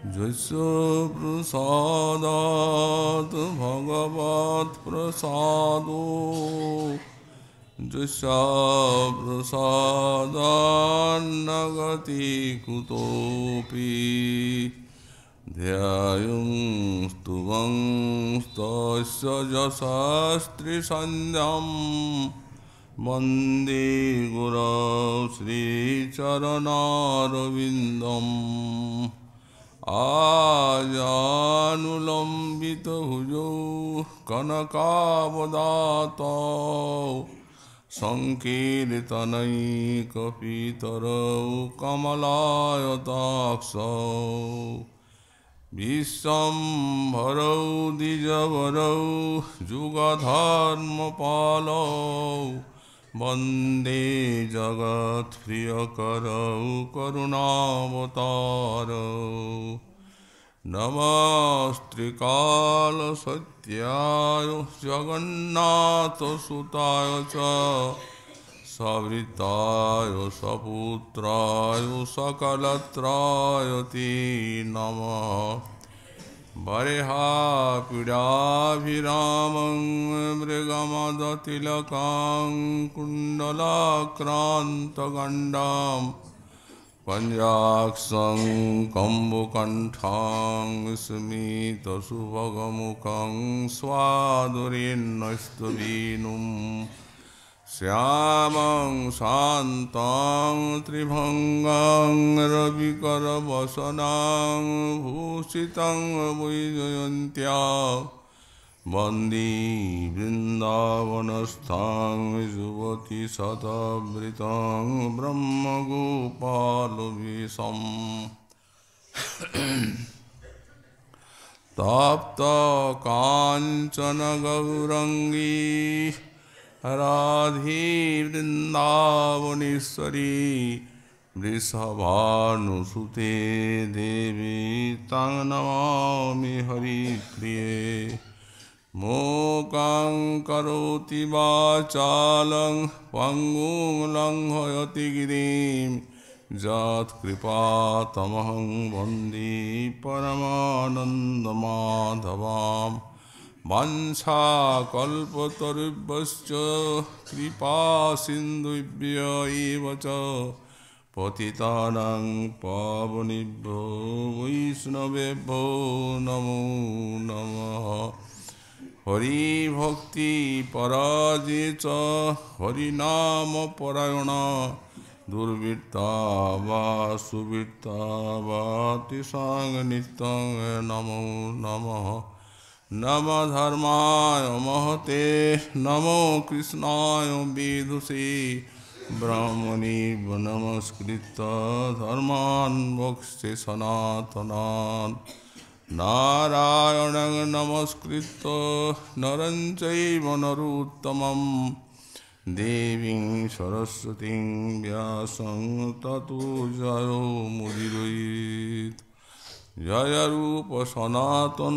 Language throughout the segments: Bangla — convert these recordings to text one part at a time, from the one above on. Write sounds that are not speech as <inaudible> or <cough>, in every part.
जस्प्रसादात् भगवत्प्रसादो जस्याप्रसादान्नगति कुतोऽपि ध्यायुं स्तुवं स्तस्य यशस्त्रिसन्ध्यां वन्दे गुरौ श्रीचरणारविन्दम् आजानुलम्बितभुजौ कनकावदात सङ्कीर्तनैकपितरौ कमलायताक्षौ विश्वम्भरौ द्विजवरौ युगधर्मपालौ वन्दे जगत्प्रियकरौ करुणावतारौ नमस्त्रिकालसत्याय जगन्नाथसुताय च सवृताय सपुत्राय सकलत्राय ते नमः बरेहा पीड़ाभिराम बर्हा पीडाभिरामं मृगमदतिलकां कुण्डलाक्रान्तगण्डां पञ्जाक्षं मुख स्वादुरी स्वादुरीन्नस्तुवीनुम् श्यामं शान्तां त्रिभङ्गां रविकरवसनां भूषितं वैजयन्त्या वन्दी वृन्दावनस्थां युवति शतवृतां ब्रह्मगोपालविषम् तप्तकाञ्चनगौरङ्गी राधे वृन्दावनेश्वरी वृषभानुसुते देवी तां नमामि हरिप्रिये मोकां करोति वाचालं पङ्गुं लङ्घयति गिरिं जात्कृपातमहं वन्दे परमानन्दमाधवाम् वंशाकल्पतरुभ्यश्च कृपासिन्धुभ्य एव च पतितानां पावनेभ्यो वैष्णवेभ्यो नमो नमः हरिभक्तिपराजे च हरिनामपरायण दुर्वृत्ता वा सुवृत्ता वा तिसाङ्गनित्यं नमो नमः नम धर्माय महते नमो कृष्णाय विदुषे ब्राह्मणेव नमस्कृत धर्मान् भोक्ष्य सनातनान् नारायण नमस्कृत नर चैव देवी सरस्वती व्यास व्यासं ततो जयो জয় রূপ সনাতন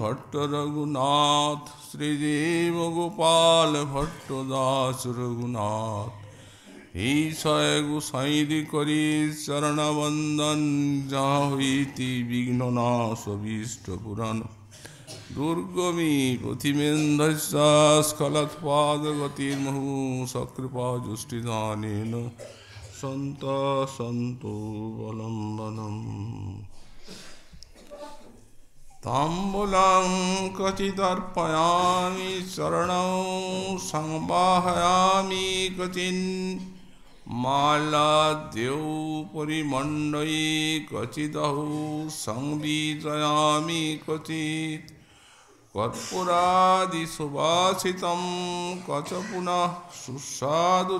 ভট্ট রঘুনাথ শ্রীদেব গোপাল ভট্ট দাস রঘুনাথ ঈশ্বয় গোসাইদি করি চরণবন্দন যা হইতি বিঘ্ন নাশীষ্ট পুরাণ দুর্গমী প্রথিমেন্ধস্খলৎপাদগতির্মহু সকৃপা যুষ্টিদানেন সন্ত সন্তু বলম্বনম ताम्बूलं क्वचिदर्पयामि शरण संवाहयामि क्वचिन् मालाद्यौ परिमण्डये क्वचिदहु संवीतयामि क्वचित् कर्पूरादिसुभाषितं क्वच पुनः सुस्वादु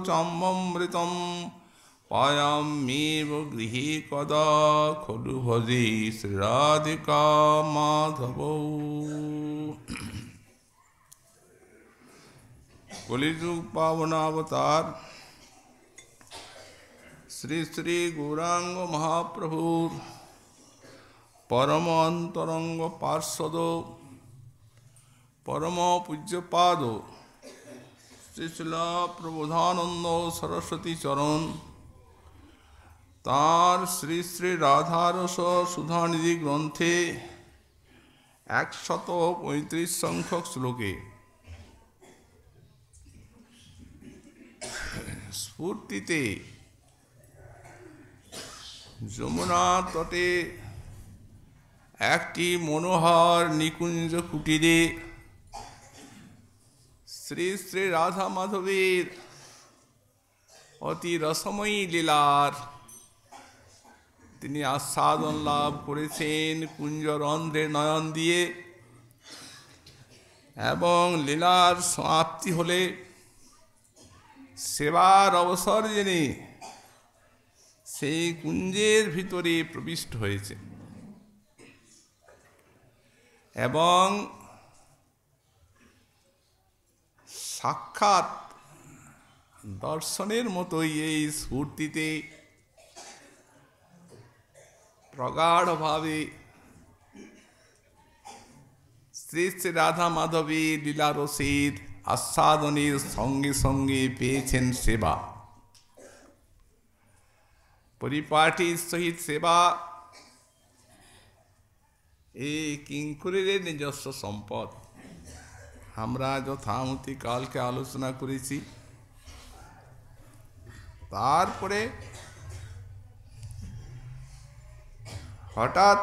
পায়ামেব গৃহে কদা খলু ভজে শ্রীরাধিকা মাধব কলিযুগ পাবনাবতার শ্রী শ্রী গৌরাঙ্গ মহাপ্রভুর পরম অন্তরঙ্গ পার্শ্বদ পরম পূজ্যপাদ শ্রীশিল প্রবোধানন্দ সরস্বতী চরণ তার শ্রী শ্রী রাধারস সুধানিধি গ্রন্থে একশত পঁয়ত্রিশ সংখ্যক শ্লোকে স্ফূর্তিতে যমুনা তটে একটি মনোহর নিকুঞ্জ কুটিরে শ্রী শ্রী রাধা মাধবীর অতি রসময়ী লীলার তিনি আস্বাদন লাভ করেছেন কুঞ্জরন্ধ্রে নয়ন দিয়ে এবং লীলার সমাপ্তি হলে সেবার অবসর জেনে সেই কুঞ্জের ভিতরে প্রবিষ্ট হয়েছে এবং সাক্ষাৎ দর্শনের মতোই এই স্ফূর্তিতে প্রগাঢ়ভাবে শ্রী শ্রী রাধা মাধবী লীলা রশিদ আস্বাদনের সঙ্গে সঙ্গে পেয়েছেন সেবা পরিপাটির সহিত সেবা এই কিঙ্কুরের নিজস্ব সম্পদ আমরা যথামতি কালকে আলোচনা করেছি তারপরে হঠাৎ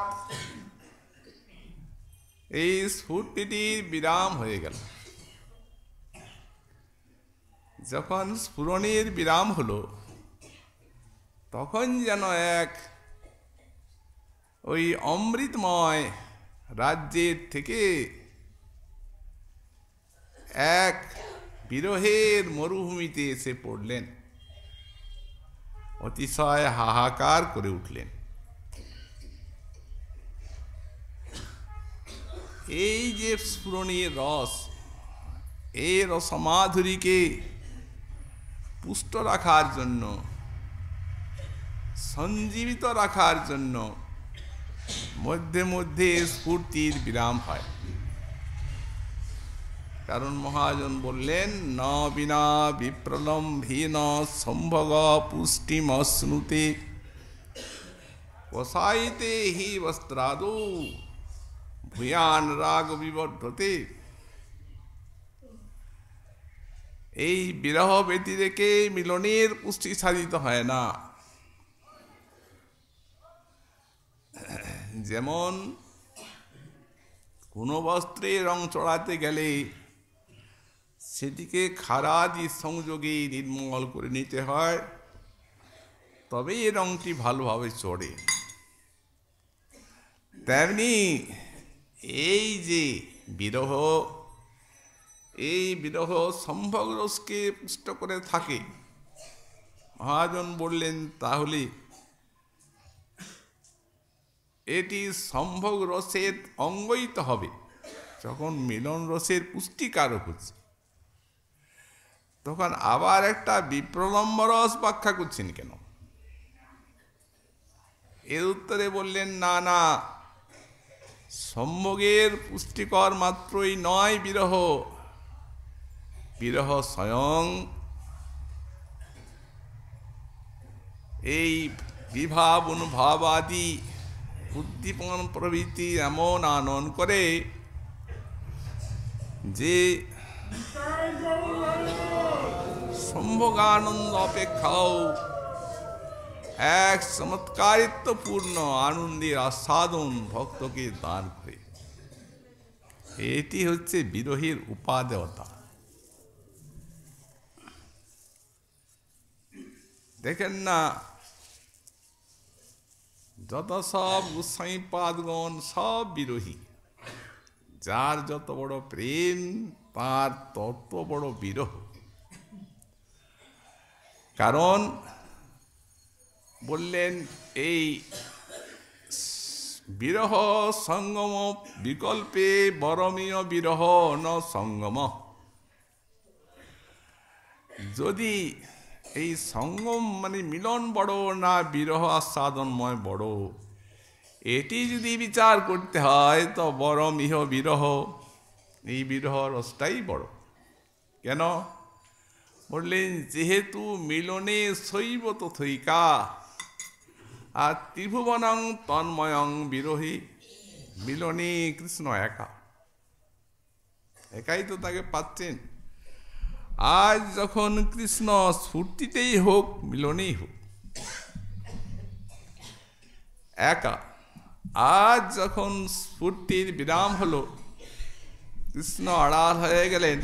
এই স্ফূর্তিটি বিরাম হয়ে গেল যখন স্ফুরণের বিরাম হলো তখন যেন এক ওই অমৃতময় রাজ্যের থেকে এক বিরহের মরুভূমিতে এসে পড়লেন অতিশয় হাহাকার করে উঠলেন এই যে স্ফুরণীয় রস এই রসমাধুরীকে পুষ্ট রাখার জন্য সঞ্জীবিত রাখার জন্য মধ্যে মধ্যে স্ফূর্তির বিরাম হয় কারণ মহাজন বললেন ন বিনা বিপ্রলম্ভীন সম্ভব পুষ্টিম শ্রুতি কষাইতে হি বস্ত্রাদৌ ভূয়ান রাগ বিবর্ধতে এই বিরহ ব্যতি রেখে মিলনের পুষ্টি সাধিত হয় না যেমন কোনো বস্ত্রে রং চড়াতে গেলে সেটিকে খারাদি সংযোগে নির্মল করে নিতে হয় তবে এই রংটি ভালোভাবে চড়ে তেমনি এই যে বিরহ এই বিরহ সম্ভব রসকে পুষ্ট করে থাকে মহাজন বললেন তাহলে এটি সম্ভব রসের অঙ্গইত হবে যখন মিলন রসের পুষ্টিকার হচ্ছে তখন আবার একটা বিপ্রলম্ব রস ব্যাখ্যা করছেন কেন এর উত্তরে বললেন না না সম্ভোগের পুষ্টিকর মাত্রই নয় বিরহ বিরহ স্বয়ং এই বিভাব অনুভব আদি উদ্দীপন প্রভৃতি এমন আনন করে যে সম্ভোগানন্দ অপেক্ষাও এক চমৎকারিত্বপূর্ণ আনন্দের আস্বাদন ভক্তকে দান করে এটি হচ্ছে বিরোহীর উপাদেয়তা দেখেন না যত সব গোসাই পাদগণ সব বিরোহী যার যত বড় প্রেম তার তত বড় বিরহ কারণ বললেন এই বিরহ সঙ্গম বিকল্পে বরমীয় বিরহ ন সঙ্গম যদি এই সঙ্গম মানে মিলন বড় না বিরহ আস্বাদনময় বড় এটি যদি বিচার করতে হয় তো বরম ইহ বিরহ এই বিরহ রসটাই বড় কেন বললেন যেহেতু মিলনে শৈব তথৈকা আর ত্রিভুবনং তন্ময়ং বিরোহী মিলনী কৃষ্ণ একা একাই তো তাকে পাচ্ছেন আজ যখন কৃষ্ণ স্ফূর্তিতেই হোক মিলনেই হোক একা আজ যখন স্ফূর্তির বিরাম হলো কৃষ্ণ আড়াল হয়ে গেলেন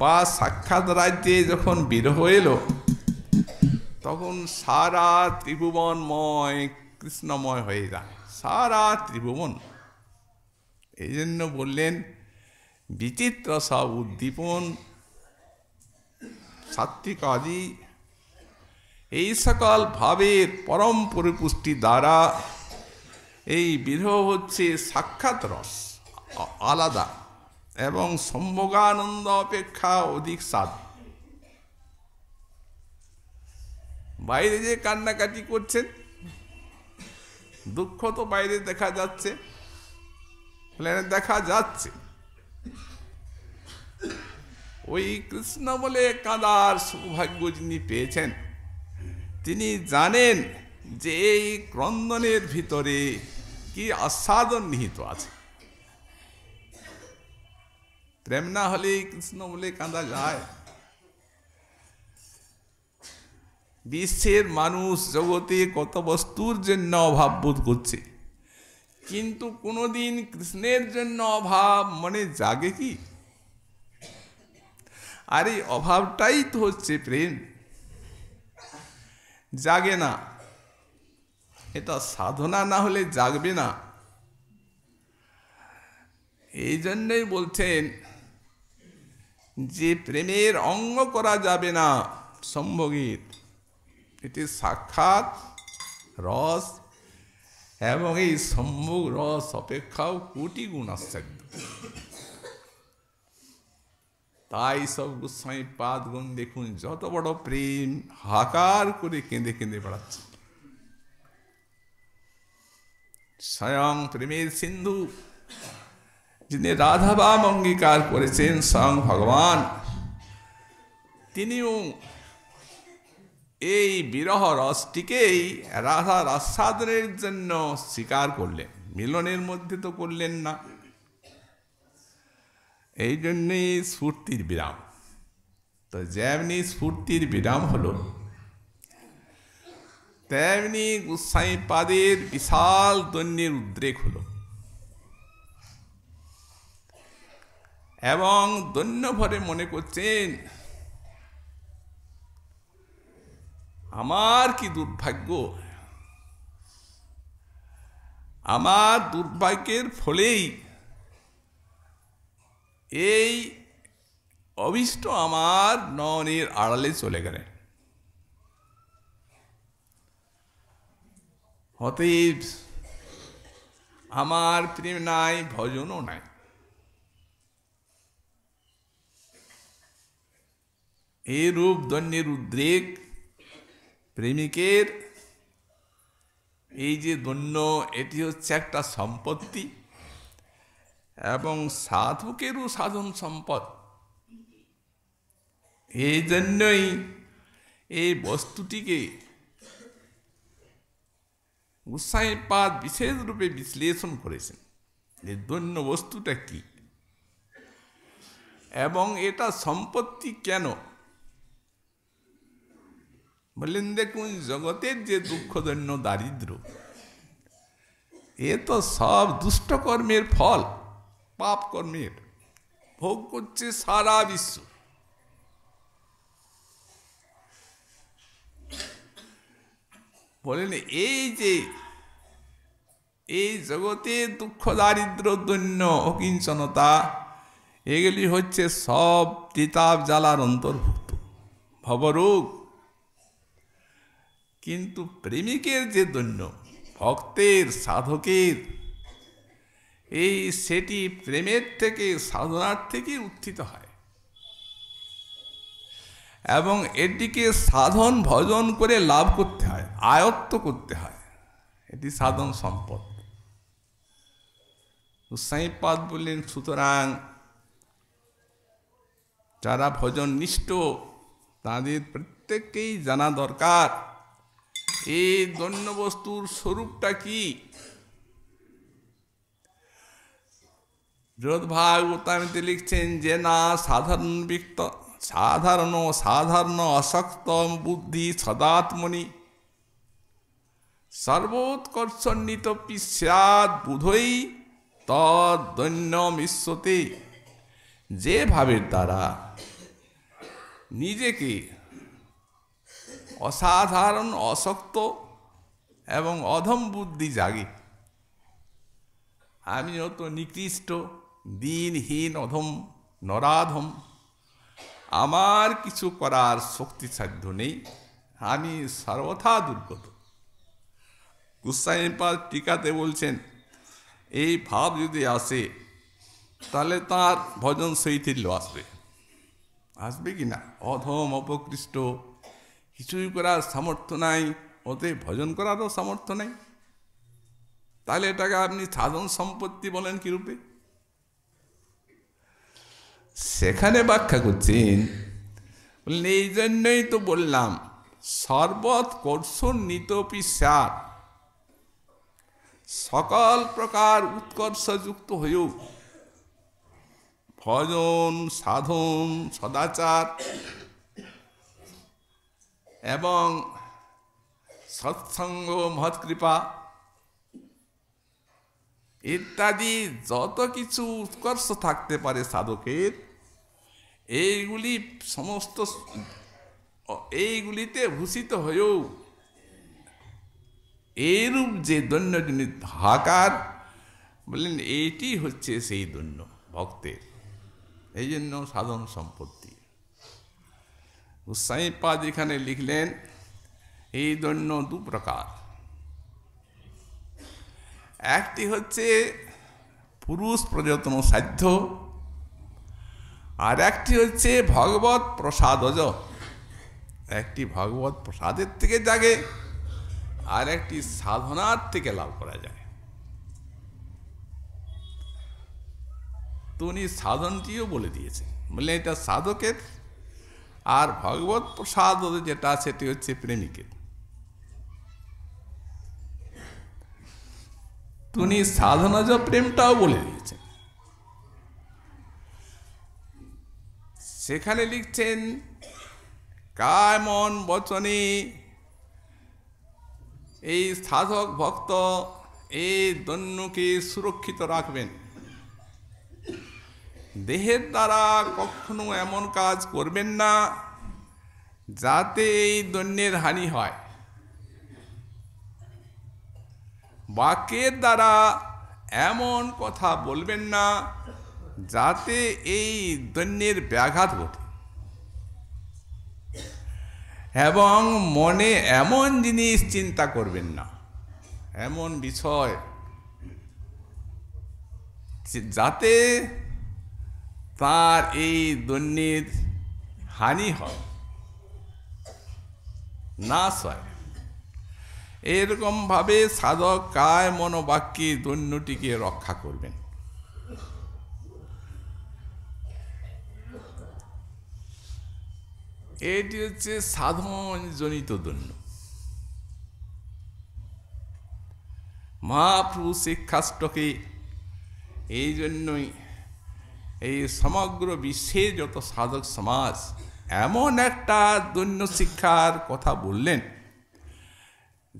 বা সাক্ষাৎ রাজ্যে যখন বিরহ এলো তখন সারা ত্রিভুবনময় কৃষ্ণময় হয়ে যায় সারা ত্রিভুবন এই জন্য বললেন বিচিত্র সব উদ্দীপন সাত্বিক আদি এই সকল ভাবের পরম পরিপুষ্টি দ্বারা এই বিরহ হচ্ছে সাক্ষাৎ রস আলাদা এবং সম্ভোগানন্দ অপেক্ষা অধিক সাধ্য বাইরে যে কান্নাকাটি করছেন দুঃখ তো বাইরে দেখা যাচ্ছে প্ল্যানে দেখা যাচ্ছে ওই কৃষ্ণ বলে কাঁদার সৌভাগ্য যিনি পেয়েছেন তিনি জানেন যে এই ক্রন্দনের ভিতরে কি আস্বাদন নিহিত আছে প্রেম না হলে কৃষ্ণ বলে কাঁদা যায় বিশ্বের মানুষ জগতে কত বস্তুর জন্য অভাব বোধ করছে কিন্তু কোনোদিন কৃষ্ণের জন্য অভাব মনে জাগে কি আর এই অভাবটাই তো হচ্ছে প্রেম জাগে না এটা সাধনা না হলে জাগবে না এই জন্যই বলছেন যে প্রেমের অঙ্গ করা যাবে না সম্ভগীত এটি সাক্ষাৎ রস এবং এই সম্মুখ রস অপেক্ষাও কোটি গুণ আশ্চর্য তাই সব গোস্বামী পাদ গুণ দেখুন যত বড় প্রেম হাকার করে কেঁদে কেঁদে বেড়াচ্ছে স্বয়ং প্রেমের সিন্ধু যিনি রাধাবাম অঙ্গীকার করেছেন স্বয়ং ভগবান তিনিও এই বিরহ রসটিকেই রাধা রাস্বাদনের জন্য স্বীকার করলেন মিলনের মধ্যে তো করলেন না এই জন্যেই স্ফূর্তির বিরাম তো যেমনি স্ফূর্তির বিরাম হলো তেমনি গুসাই পাদের বিশাল দৈন্যের উদ্রেক হল এবং দৈন্য ভরে মনে করছেন আমার কি দুর্ভাগ্য আমার দুর্ভাগ্যের ফলেই এই অভিষ্ট আমার ননের আড়ালে চলে গেলেন অতএব আমার প্রেম নাই ভজনও নাই এরূপ রূপ দন্যের উদ্রেক প্রেমিকের এই যে দৈন্য এটি হচ্ছে একটা সম্পত্তি এবং সাধকেরও সাধন সম্পদ এই জন্যই এই বস্তুটিকে বিশেষ বিশেষরূপে বিশ্লেষণ করেছেন যে দৈন্য বস্তুটা কি এবং এটা সম্পত্তি কেন বললেন দেখুন জগতের যে দুঃখজন্য দারিদ্র এ তো সব দুষ্টকর্মের ফল পাপ কর্মের ভোগ করছে সারা বিশ্ব বলেন এই যে এই জগতে দুঃখ দারিদ্র দৈন্য অকিঞ্চনতা এগুলি হচ্ছে সব তিতাব জ্বালার অন্তর্ভুক্ত ভবরূপ কিন্তু প্রেমিকের যে দৈন্য ভক্তের সাধকের এই সেটি প্রেমের থেকে সাধনার থেকে উত্থিত হয় এবং এটিকে সাধন ভজন করে লাভ করতে হয় আয়ত্ত করতে হয় এটি সাধন সম্পদ সাইপাদ বললেন সুতরাং যারা ভজন নিষ্ঠ তাদের প্রত্যেককেই জানা দরকার সে বস্তুর স্বরূপটা কি বৃহদ্ভাগবতামিতে লিখছেন যে না সাধারণ বিক্ত সাধারণ সাধারণ অশক্ত বুদ্ধি সদাত্মনি সর্বোৎকর্ষণ্ডিত পিস্যাদ বুধই তৈন্য মিশ্যতে যে ভাবের দ্বারা নিজেকে অসাধারণ অশক্ত এবং অধম বুদ্ধি জাগে আমি অত নিকৃষ্ট দিনহীন অধম নরাধম আমার কিছু করার শক্তি সাধ্য নেই আমি সর্বথা দুর্গত গুসাইনপাল টিকাতে বলছেন এই ভাব যদি আসে তাহলে তার ভজন শৈথিল্য আসবে আসবে কি না অধম অপকৃষ্ট কিছুই করার সামর্থ্য নাই ওতে ভজন করারও সামর্থ্য নাই তাহলে এটাকে আপনি সাধন সম্পত্তি বলেন কীরূপে সেখানে ব্যাখ্যা করছেন বললেন এই জন্যই তো বললাম সর্বত কর্ষণ নিতপি সার সকল প্রকার উৎকর্ষযুক্ত হয়েও ভজন সাধন সদাচার এবং সৎসঙ্গ মহৎকৃপা ইত্যাদি যত কিছু উৎকর্ষ থাকতে পারে সাধকের এইগুলি সমস্ত এইগুলিতে ভূষিত হয়েও এইরূপ যে দৈন্য যিনি হাকার বললেন এইটি হচ্ছে সেই দৈন্য ভক্তের এই জন্য সাধন সম্পত্তি গোসাই পাদ এখানে লিখলেন এই দৈন্য দু প্রকার একটি হচ্ছে পুরুষ প্রযতন সাধ্য আর একটি হচ্ছে ভগবত প্রসাদজ একটি ভগবত প্রসাদের থেকে জাগে আর একটি সাধনার থেকে লাভ করা যায় তো উনি সাধনটিও বলে দিয়েছে বললেন এটা সাধকের আর ভগবত প্রসাদ যেটা সেটি হচ্ছে প্রেমিকের সাধনা সাধনাজ প্রেমটাও বলে দিয়েছেন সেখানে লিখছেন কায় মন বচনে এই সাধক ভক্ত এই দন্যকে সুরক্ষিত রাখবেন দেহের দ্বারা কখনো এমন কাজ করবেন না যাতে এই দৈন্যের হানি হয় বাক্যের দ্বারা এমন কথা বলবেন না যাতে এই দৈন্যের ব্যাঘাত ঘটে এবং মনে এমন জিনিস চিন্তা করবেন না এমন বিষয় যাতে তার এই দৈন্যের হানি হয় নাশ হয় এরকমভাবে সাধক কায় মনোবাক্যে দৈন্যটিকে রক্ষা করবেন এটি হচ্ছে সাধন জনিত দৈন্য মহাপুরুষ শিক্ষাষ্টকে এই জন্যই এই সমগ্র বিশ্বে যত সাধক সমাজ এমন একটা দৈন্য শিক্ষার কথা বললেন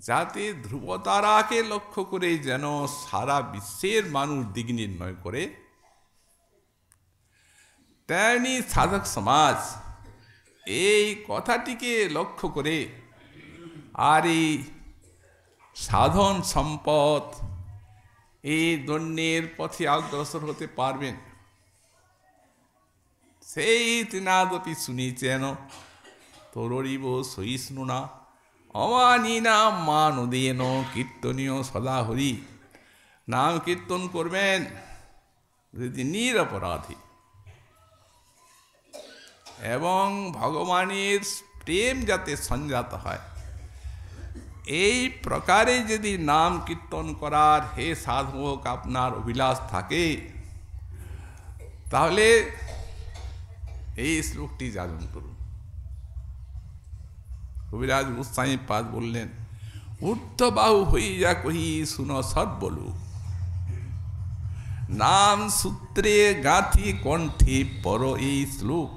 যাতে ধ্রুবতারাকে লক্ষ্য করে যেন সারা বিশ্বের মানুষ দিক নির্ণয় করে তেমনি সাধক সমাজ এই কথাটিকে লক্ষ্য করে আর এই সাধন সম্পদ এই দৈন্যের পথে অগ্রসর হতে পারবেন সেই 세이드나급이 সহিষ্ণু না অমানি অমানিনা মান উদীন কীর্তনীয় সদা হরি নাম কীর্তন করবেন যদি নিরপরাধী এবং ভগবানের প্রেম যাতে সঞ্জাত হয় এই প্রকারে যদি নাম কীর্তন করার হে সাধক আপনার অভিলাষ থাকে তাহলে এই শ্লোকটি জাগরণ করুন কবিরাজ গোস্বামী পাদ বললেন বাহু হইয়া কহি শুন সৎ বলু নাম সূত্রে গাঁথি কণ্ঠে পর এই শ্লোক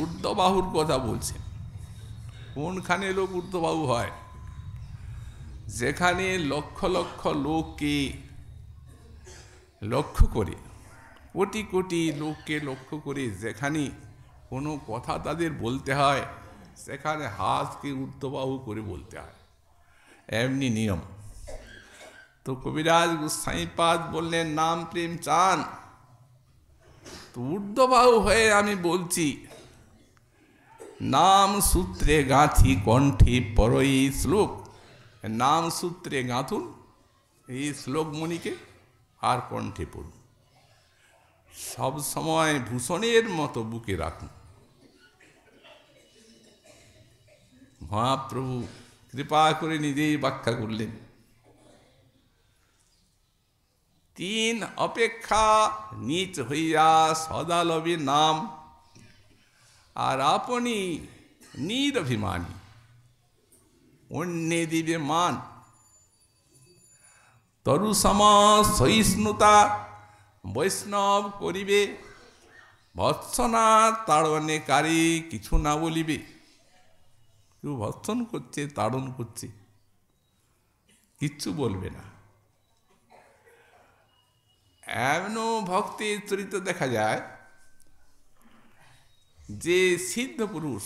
ঊর্ধ্ববাহুর কথা বলছেন কোনখানে লোক ঊর্ধ্ববাহু হয় যেখানে লক্ষ লক্ষ লোককে লক্ষ্য করে কোটি কোটি লোককে লক্ষ্য করে যেখানে কোনো কথা তাদের বলতে হয় সেখানে হাতকে উর্তবাহু করে বলতে হয় এমনি নিয়ম তো কবিরাজ গোস্বাইপাদ বললেন নাম প্রেম চান তো ঊর্ধ্ববাহু হয়ে আমি বলছি নাম সূত্রে গাঁথি কণ্ঠে পরই শ্লোক নাম সূত্রে গাঁথুন এই শ্লোকমণিকে আর কণ্ঠে পড়ুন সব সময় ভূষণের মতো বুকে রাখুন মহাপ্রভু কৃপা করে নিজেই ব্যাখ্যা করলেন তিন অপেক্ষা নিচ হইয়া সদালবীর নাম আর আপনি নিরভিমানী অন্যে দিবে মান তরুসমা সহিষ্ণুতা বৈষ্ণব করিবে ভৎসনার কারি কিছু না বলিবে কেউ ভৎসন করছে তাড়ন করছে কিচ্ছু বলবে না এমন ভক্তি চরিত্র দেখা যায় যে সিদ্ধ পুরুষ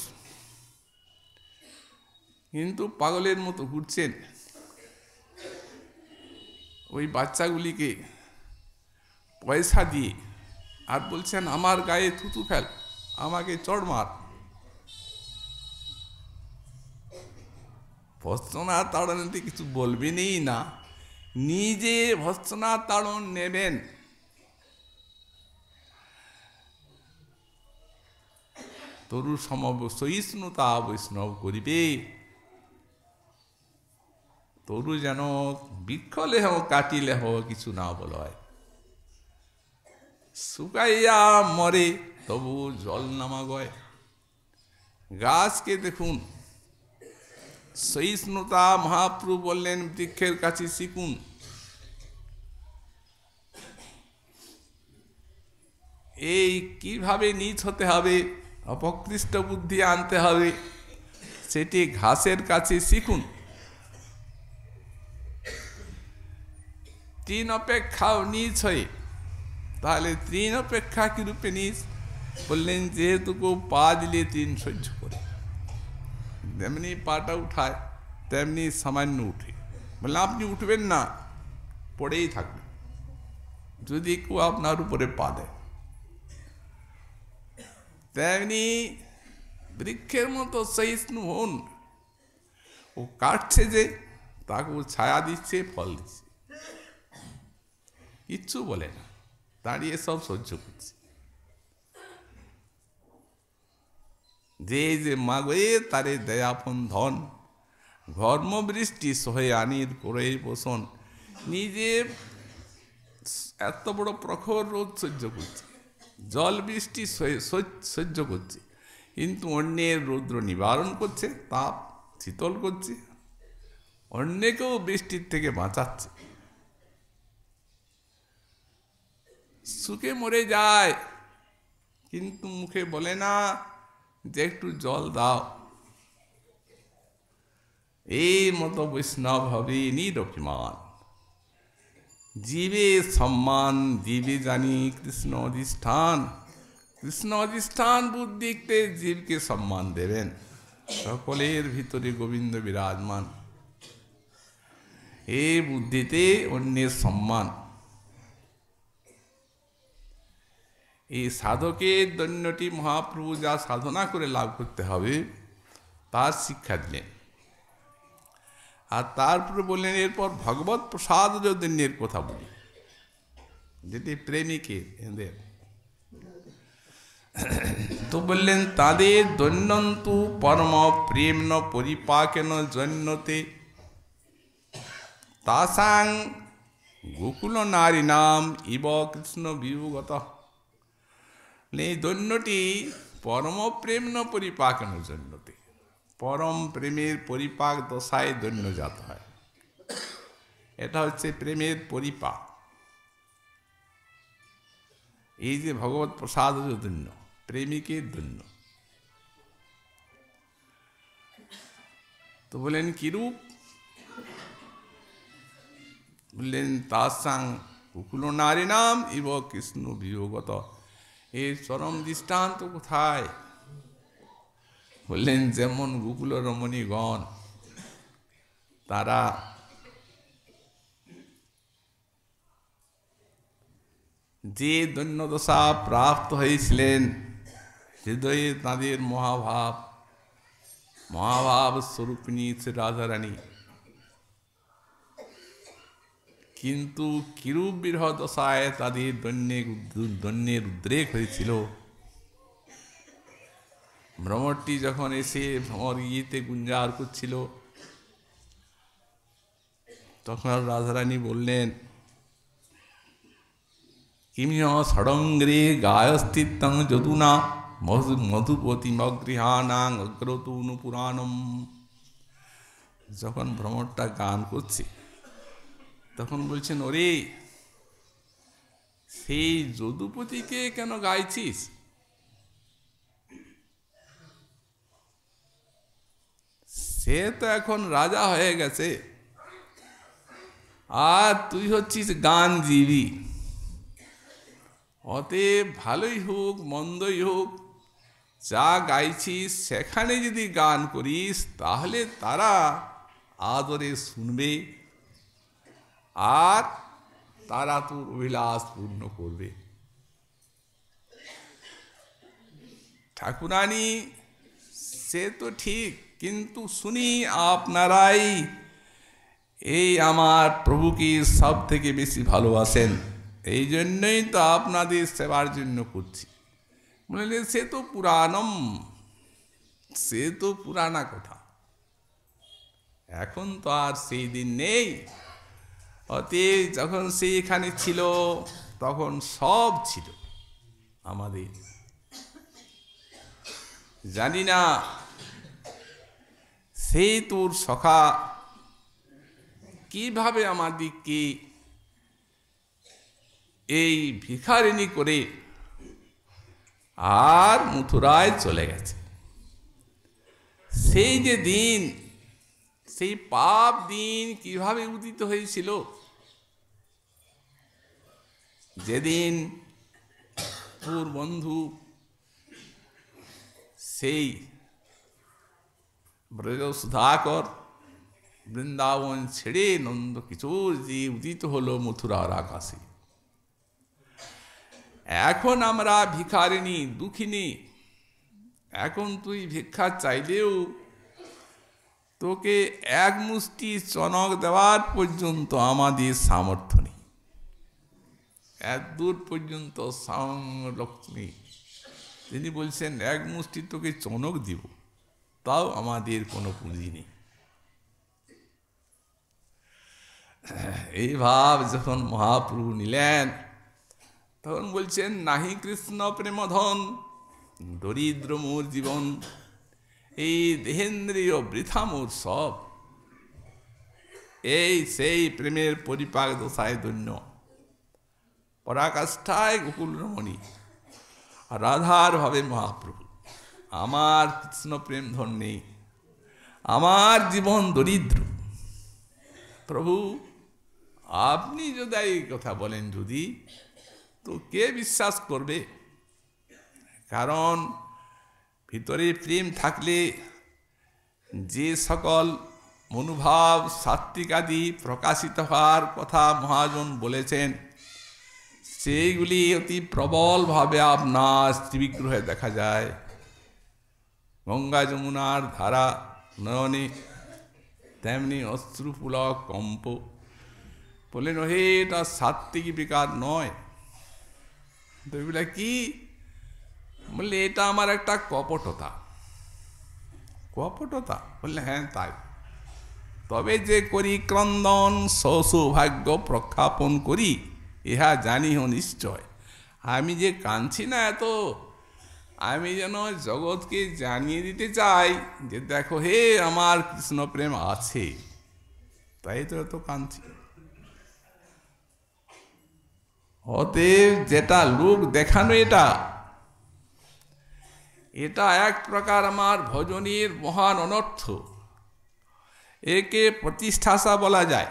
কিন্তু পাগলের মতো ঘুরছেন ওই বাচ্চাগুলিকে পয়সা দিয়ে আর বলছেন আমার গায়ে থুতু ফেল আমাকে চড় মার ভস্তনা তাড়নতে কিছু বলবেনই না নিজে ভস্তনা তাড়ন নেবেন তরু সম সহিষ্ণুতা বৈষ্ণব করিবে তরু যেন বিক্ষলে হোক কাটিলে হোক কিছু না বলয় শুকাইয়া মরে তবু জল নামা গয় গাছকে দেখুন সহিষ্ণুতা মহাপ্রভু বললেন বৃক্ষের কাছে শিখুন এই কিভাবে নিচ হতে হবে অপকৃষ্ট বুদ্ধি আনতে হবে সেটি ঘাসের কাছে শিখুন তিন অপেক্ষাও নিচ হয়ে তাহলে তিন অপেক্ষা কিরূপে নিস বললেন যেহেতুকু পা দিলে তিন সহ্য করে তেমনি পাটা উঠায় তেমনি সামান্য উঠে বললাম আপনি উঠবেন না পড়েই থাকবেন যদি কেউ আপনার উপরে পা দেয় তেমনি বৃক্ষের মতো সহিষ্ণু হন ও কাটছে যে তাকে ছায়া দিচ্ছে ফল দিচ্ছে কিচ্ছু বলে না দাঁড়িয়ে সব সহ্য করছি যে যে মাগয়ে তারে দয়াপন ধন ঘর্মবৃষ্টি সহে আনির করে বসন নিজে এত বড় প্রখর রোদ সহ্য করছে জল বৃষ্টি সহ্য করছে কিন্তু অন্যের রৌদ্র নিবারণ করছে তাপ শীতল করছে অন্যকেও বৃষ্টির থেকে বাঁচাচ্ছে সুখে মরে যায় কিন্তু মুখে বলে না যে একটু জল দাও এই মতো বৈষ্ণব হবে নিরভিমান জীবে সম্মান জীবে জানি কৃষ্ণ অধিষ্ঠান কৃষ্ণ অধিষ্ঠান বুদ্ধিতে জীবকে সম্মান দেবেন সকলের ভিতরে গোবিন্দ বিরাজমান এই বুদ্ধিতে অন্যের সম্মান এই সাধকের দৈন্যটি মহাপ্রভু যা সাধনা করে লাভ করতে হবে তার শিক্ষা দিলেন আর তারপরে বললেন এরপর ভগবত প্রসাদ দৈন্যের কথা বলি যেটি প্রেমিকের এদের তো বললেন তাদের দৈন্যন্তু পরম প্রেম ন পরিপাকেন জন্যতে তাসাং গোকুল নারী নাম ইব কৃষ্ণ বিভুগত এই দৈন্যটি পরম প্রেম ন পরিপাক জন্যটি পরম প্রেমের পরিপাক দশায় দৈন্যজাত হয় এটা হচ্ছে প্রেমের পরিপাক এই যে ভগবত প্রসাদ দৈন্য প্রেমিকের দৈন্য তো বললেন কিরূপ বললেন তার সাং কুকুল নারী নাম ইব কৃষ্ণ বিয়োগত এর চরম দৃষ্টান্ত কোথায় বললেন যেমন গোকুল রমণীগণ তারা যে দৈন্যদশা প্রাপ্ত হয়েছিলেন হৃদয়ে তাঁদের মহাভাব মহাভাব স্বরূপিণী শ্রী রাধারানী কিন্তু কিরূপ বৃহৎ দশায় তাদের দৈন্যে দৈন্যের উদ্রেক হয়েছিল ভ্রমরটি যখন এসে ভ্রমর ইয়েতে গুঞ্জার করছিল তখন রাজারানী বললেন কিমিয় ষড়ঙ্গ্রে গায়স্থিতং যদুনা মধুপতিমগৃহানাং অগ্রতনু পুরাণম যখন ভ্রমণটা গান করছে তখন বলছেন ওরে সেই যদুপতিকে কেন গাইছিস সে তো এখন রাজা হয়ে গেছে আর তুই হচ্ছিস গানজীবী অতএব ভালোই হোক মন্দই হোক যা গাইছিস সেখানে যদি গান করিস তাহলে তারা আদরে শুনবে আর তারা তোর অভিলাষ পূর্ণ করবে ঠাকুরানি সে তো ঠিক কিন্তু শুনি আপনারাই এই আমার প্রভুকে সব থেকে বেশি ভালোবাসেন এই জন্যই তো আপনাদের সেবার জন্য করছি বললেন সে তো পুরাণম সে তো পুরানা কথা এখন তো আর সেই দিন নেই অতএব যখন সে এখানে ছিল তখন সব ছিল আমাদের জানি না সে তোর সখা কিভাবে আমাদিকে এই ভিখারিণী করে আর মথুরায় চলে গেছে সেই যে দিন সেই পাপ দিন কিভাবে উদিত হয়েছিল যেদিন তোর বন্ধু সেই ব্রজ সুধাকর বৃন্দাবন ছেড়ে নন্দ কিশোরজি উদিত হলো মথুরার আকাশে এখন আমরা ভিখারিণী দুঃখিনী এখন তুই ভিক্ষা চাইলেও তোকে এক মুষ্টি চনক দেওয়ার পর্যন্ত আমাদের সামর্থ্য নেই এত দূর পর্যন্ত সংলক্ষ্মী তিনি বলছেন এক মুষ্টি তোকে চনক দিব তাও আমাদের কোনো পুঁজি নেই এই ভাব যখন মহাপ্রভু নিলেন তখন বলছেন নাহি কৃষ্ণ প্রেমধন দরিদ্র মোর জীবন এই দেহেন্দ্রীয় বৃথা মোর সব এই সেই প্রেমের পরিপাক দশায় ধন্য পরাকাষ্ঠায় গোকুল রমণী রাধার ভাবে মহাপ্রভু আমার কৃষ্ণ প্রেম ধর নেই আমার জীবন দরিদ্র প্রভু আপনি যদি এই কথা বলেন যদি তো কে বিশ্বাস করবে কারণ ভিতরে প্রেম থাকলে যে সকল মনোভাব সাত্বিক আদি প্রকাশিত হওয়ার কথা মহাজন বলেছেন সেইগুলি অতি প্রবলভাবে আপনার স্ত্রীগ্রহে দেখা যায় গঙ্গা যমুনার ধারা নয়নে তেমনি অশ্রুপুলক কম্প বললেন ওহে এটা সাত্বিক বিকার নয় তো এগুলা কি বললে এটা আমার একটা কপটতা কপটতা বললে হ্যাঁ তাই তবে যে করি ক্রন্দন সৌসৌভাগ্য প্রক্ষাপন করি ইহা জানি হো নিশ্চয় আমি যে কাঁদছি না এত আমি যেন জগৎকে জানিয়ে দিতে চাই যে দেখো হে আমার কৃষ্ণ প্রেম আছে তাই তো এত কাঁদছি অতএব যেটা লোক দেখানো এটা এটা এক প্রকার আমার ভজনীর মহান অনর্থ একে প্রতিষ্ঠাসা বলা যায়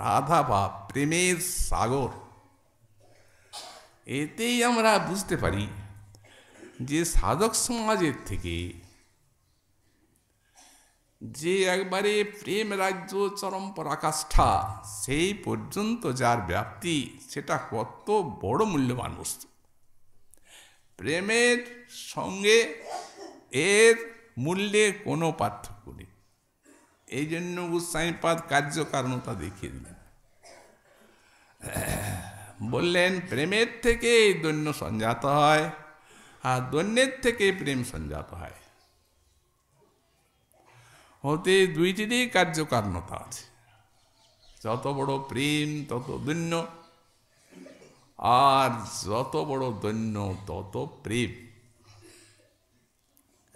রাধা বা প্রেমের সাগর এতেই আমরা বুঝতে পারি যে সাধক সমাজের থেকে যে একবারে প্রেম রাজ্য চরম পরাকাষ্ঠা সেই পর্যন্ত যার ব্যাপ্তি সেটা কত বড় মূল্যবান বস্তু প্রেমের সঙ্গে এর মূল্যে কোনো পার্থ এই জন্য গোস্বাইপাদ কার্যকারণতা দেখিয়ে দিলেন বললেন প্রেমের থেকে এই দৈন্য সঞ্জাত হয় আর দৈন্যের থেকে প্রেম সঞ্জাত হয় হতে দুইটিরই কার্যকারণতা আছে যত বড় প্রেম তত দৈন্য আর যত বড় দৈন্য তত প্রেম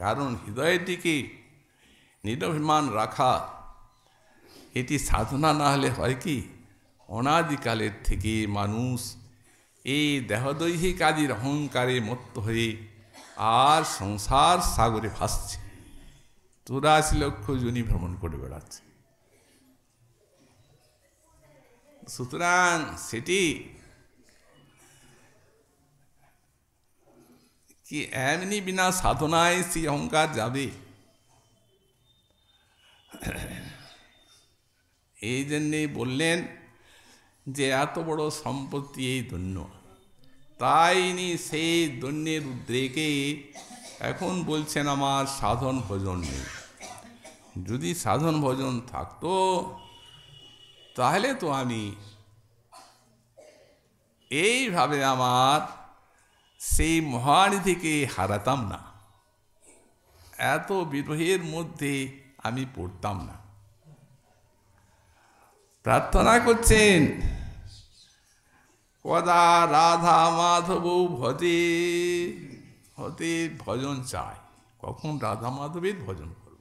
কারণ হৃদয়টিকে নিরভিমান রাখা এটি সাধনা না হলে হয় কি অনাদিকালের থেকে মানুষ এই দেহদৈহিক আদির অহংকারে মত্ত হয়ে আর সংসার সাগরে ভাসছে চুরাশি লক্ষ জনই ভ্রমণ করে বেড়াচ্ছে সুতরাং সেটি কি এমনি বিনা সাধনায় সেই অহংকার যাবে <coughs> এই জন্যেই বললেন যে এত বড় সম্পত্তি এই দৈন্য তাই নি সেই দৈন্যের উদ্রেকে এখন বলছেন আমার সাধন ভজন নেই যদি সাধন ভজন থাকতো তাহলে তো আমি এইভাবে আমার সেই মহানিধিকে হারাতাম না এত বিরোহের মধ্যে আমি পড়তাম না প্রার্থনা করছেন কদা রাধা মাধব ভজে হতে ভজন চাই কখন রাধা মাধবের ভজন করব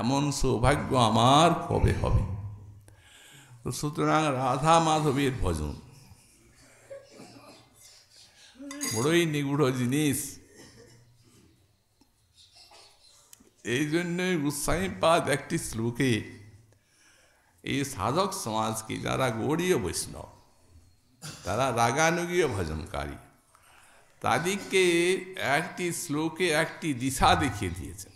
এমন সৌভাগ্য আমার কবে হবে তো সুতরাং রাধা মাধবের ভজন বড়ই নিগুড় জিনিস এই জন্যে পাদ একটি শ্লোকে এই সাধক সমাজকে যারা গৌরীয় বৈষ্ণব তারা রাগানুগীয় ভজনকারী তাদেরকে একটি শ্লোকে একটি দিশা দেখিয়ে দিয়েছেন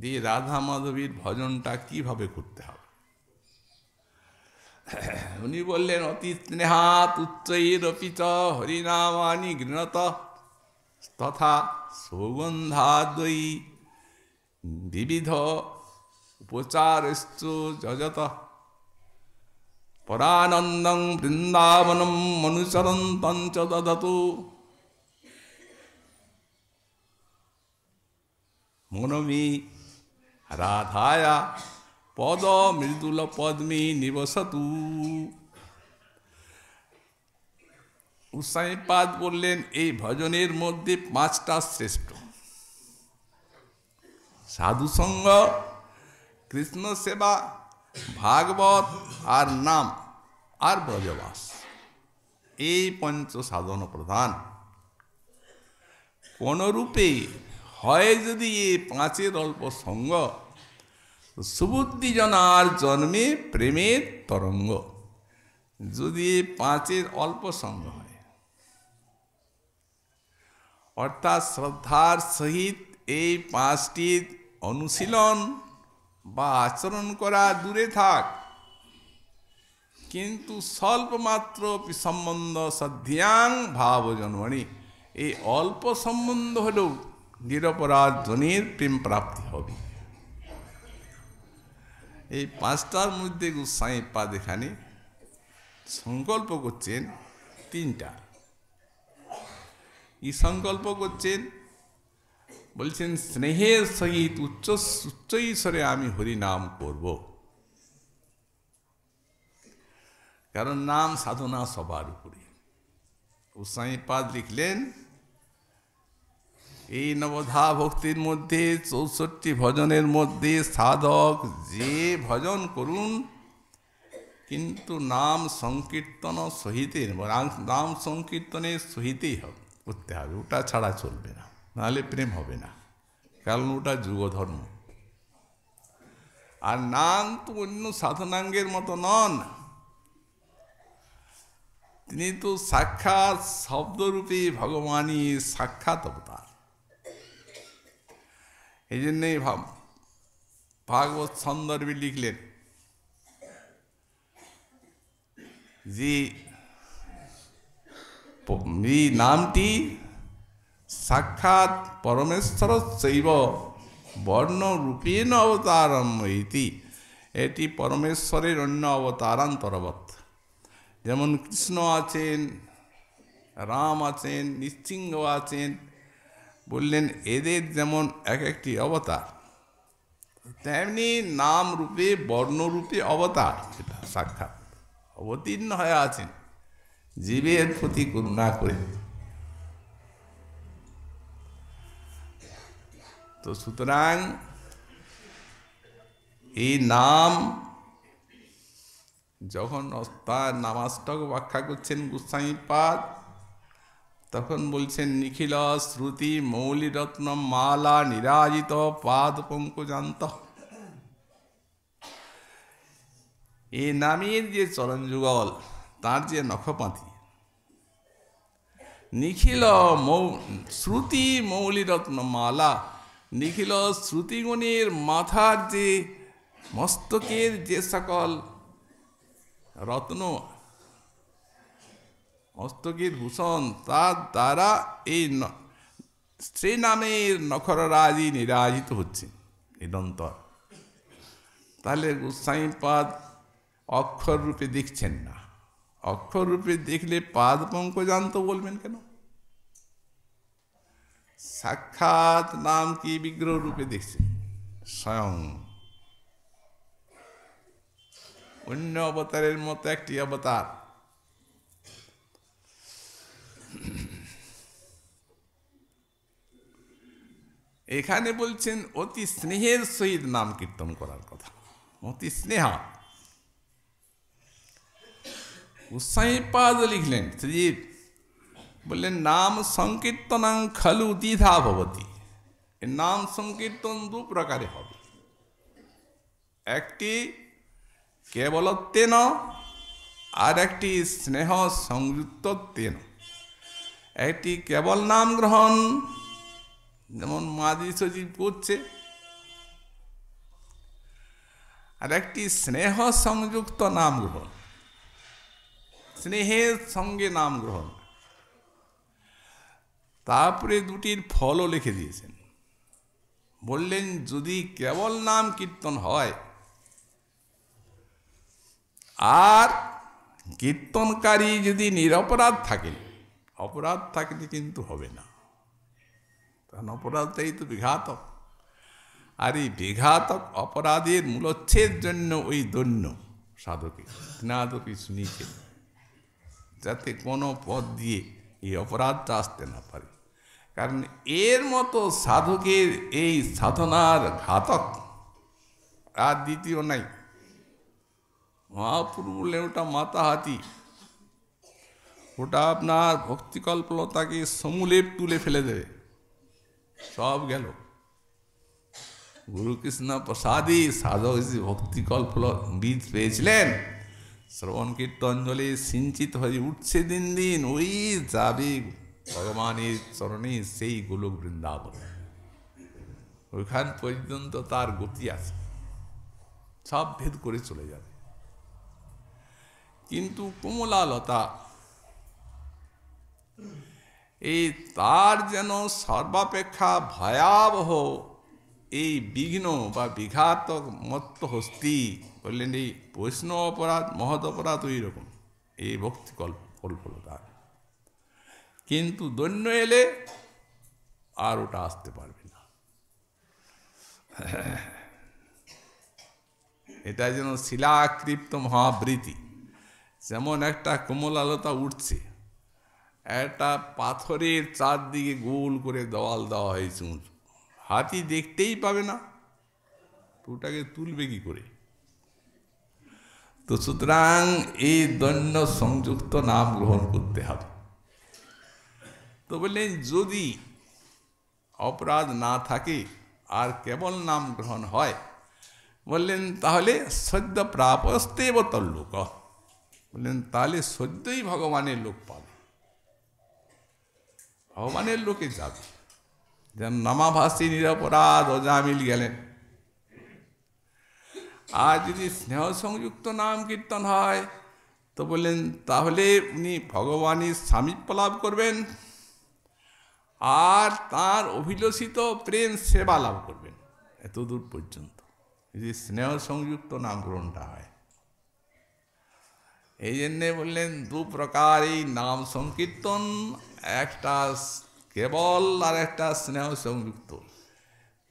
দিয়ে রাধা মাধবীর ভজনটা কিভাবে করতে হবে উনি বললেন অতি স্নেহাত উচ্চৈরপিত হরিনামানি গৃণত তথা সৌগন্ধাদ্বয়ী বিবিধ উপচারেস্তু যজত পরানন্দং বৃন্দাবনম মনুচরণ তঞ্চ দদতু মনমি রাধায়া পদ মৃদুল পদ্মি নিবসতু উৎসাহী পাদ বললেন এই ভজনের মধ্যে পাঁচটা শ্রেষ্ঠ সাধুসঙ্গ কৃষ্ণ সেবা ভাগবত আর নাম আর ব্রজবাস এই পঞ্চ সাধন প্রধান কোনরূপে হয় যদি এ পাঁচের অল্প সঙ্গ সুবুদ্ধিজনার জন্মে প্রেমের তরঙ্গ যদি পাঁচের অল্প সঙ্গ হয় অর্থাৎ শ্রদ্ধার সহিত এই পাঁচটির অনুশীলন বা আচরণ করা দূরে থাক কিন্তু স্বল্পমাত্র সম্বন্ধ সধ্যাং ভাবজন্মণি এই অল্প সম্বন্ধ হলেও নিরপরাধ জনির প্রেম প্রাপ্তি হবে এই পাঁচটার মধ্যে গোস্বাই পাদ এখানে সংকল্প করছেন তিনটা ই সংকল্প করছেন বলছেন স্নেহের সহিত উচ্চ উচ্চ ঈশ্বরে আমি হরিনাম করব কারণ নাম সাধনা সবার উপরে গোস্বামী পাদ লিখলেন এই নবধা ভক্তির মধ্যে চৌষট্টি ভজনের মধ্যে সাধক যে ভজন করুন কিন্তু নাম সংকীর্তন সহিতের নাম সংকীর্তনের সহিতেই হবে করতে হবে ওটা ছাড়া চলবে না নাহলে প্রেম হবে না কারণ ওটা যুগধর্ম আর নান তো অন্য সাধনাঙ্গের মতো নন তিনি তো সাক্ষাৎ শব্দরূপে ভগবানই সাক্ষাৎ অবতার এই জন্যই ভাব ভাগবত সন্দর্ভে লিখলেন যে নামটি সাক্ষাৎ পরমেশ্বর শৈব বর্ণরূপেণ অবতারম ইতি এটি পরমেশ্বরের অন্য অবতারান্তরবৎ যেমন কৃষ্ণ আছেন রাম আছেন নিশ্চিঙ্গ আছেন বললেন এদের যেমন এক একটি অবতার তেমনি নাম রূপে বর্ণরূপে অবতার সেটা সাক্ষাৎ অবতীর্ণ হয়ে আছেন জীবের প্রতি করুণা করে তো সুতরাং এই নাম যখন তার নামাজটাকে ব্যাখ্যা করছেন গোস্বামীপাদ তখন বলছেন নিখিল শ্রুতি মৌলিরত্ন মালা নিরাজিত পাদ পঙ্কুজান্ত এ নামের যে চরণ যুগল তার যে নখপাতি নিখিল মৌ শ্রুতি মৌলিরত্ন মালা নিখিল শ্রুতিগুণের মাথার যে মস্তকের যে সকল রত্ন মস্তকের ভূষণ তার দ্বারা এই শ্রী নামের নখররাজি নিরাজিত হচ্ছে নিরন্তর তাহলে পাদ অক্ষর রূপে দেখছেন না অক্ষর রূপে দেখলে পাদ পঙ্কজান্ত বলবেন কেন সাক্ষাৎ কি বিগ্রহ রূপে দেখছে স্বয়ং অন্য অবতারের মতো একটি অবতার এখানে বলছেন অতি স্নেহের সহিত নাম কীর্তন করার কথা অতি স্নেহ উৎসাহী পাদ লিখলেন শ্রীজীব বললেন নাম সংকীর্তনাং খালু দ্বিধা ভবতী নাম সংকীর্তন দু প্রকারে হবে একটি কেবল তেন আর একটি স্নেহ সংযুক্ত তেন একটি কেবল নাম গ্রহণ যেমন মাদি সজীব করছে আর একটি স্নেহ সংযুক্ত নাম গ্রহণ স্নেহের সঙ্গে নাম গ্রহণ তারপরে দুটির ফলও লিখে দিয়েছেন বললেন যদি কেবল নাম কীর্তন হয় আর কীর্তনকারী যদি নিরপরাধ থাকেন অপরাধ থাকলে কিন্তু হবে না কারণ অপরাধটাই তো বিঘাতক আর এই বিঘাতক অপরাধের মূলচ্ছের জন্য ওই দৈন্য সাধকে স্নাদকে শুনিয়েছেন যাতে কোনো পথ দিয়ে এই অপরাধটা আসতে না পারে কারণ এর মতো সাধকের এই সাধনার ঘাতক আর দ্বিতীয় নাই মহাপুরু বললেন ওটা মাতা হাতি ওটা আপনার ভক্তিকল্পলতাকে সমুলে তুলে ফেলে দেবে সব গেল গুরুকৃষ্ণ প্রসাদই সাধক যে ভক্তিকল্পল বীজ পেয়েছিলেন শ্রবণ কীর্তঞ্জলি সিঞ্চিত হয়ে উঠছে দিন দিন ওই যাবে ভগবানের চরণে সেই গোলক বৃন্দাবন ওইখান পর্যন্ত তার গতি আছে সব ভেদ করে চলে যাবে কিন্তু কমলালতা এই তার যেন সর্বাপেক্ষা ভয়াবহ এই বিঘ্ন বা বিঘাতক মত্ত হস্তি বললেন এই বৈষ্ণব অপরাধ মহৎ অপরাধ ওই রকম এই ভক্তি কল্প কল্পলতা কিন্তু দৈন্য এলে আর ওটা আসতে পারবে না এটা যেন শিলাকৃপ্ত মহাবৃতি যেমন একটা কোমলালতা উঠছে একটা পাথরের চারদিকে গোল করে দেওয়াল দেওয়া হয়েছে উঁচু হাতি দেখতেই পাবে না ওটাকে তুলবে কি করে তো সুতরাং এই দৈন্য সংযুক্ত নাম গ্রহণ করতে হবে তো বললেন যদি অপরাধ না থাকে আর কেবল নাম গ্রহণ হয় বললেন তাহলে সদ্য প্রাপস্তেব লোক বললেন তাহলে সদ্যই ভগবানের লোক পাবে ভগবানের লোকে যাবে যেন নামাভাসী নিরপরাধ অজামিল গেলেন আর যদি স্নেহ সংযুক্ত নাম কীর্তন হয় তো বললেন তাহলে উনি ভগবানের স্বামী লাভ করবেন আর তার অভিলষিত প্রেম সেবা লাভ করবেন এত দূর পর্যন্ত যদি স্নেহ সংযুক্ত নামকরণটা হয় এই জন্যে বললেন দু প্রকার এই নাম সংকীর্তন একটা কেবল আর একটা স্নেহ সংযুক্ত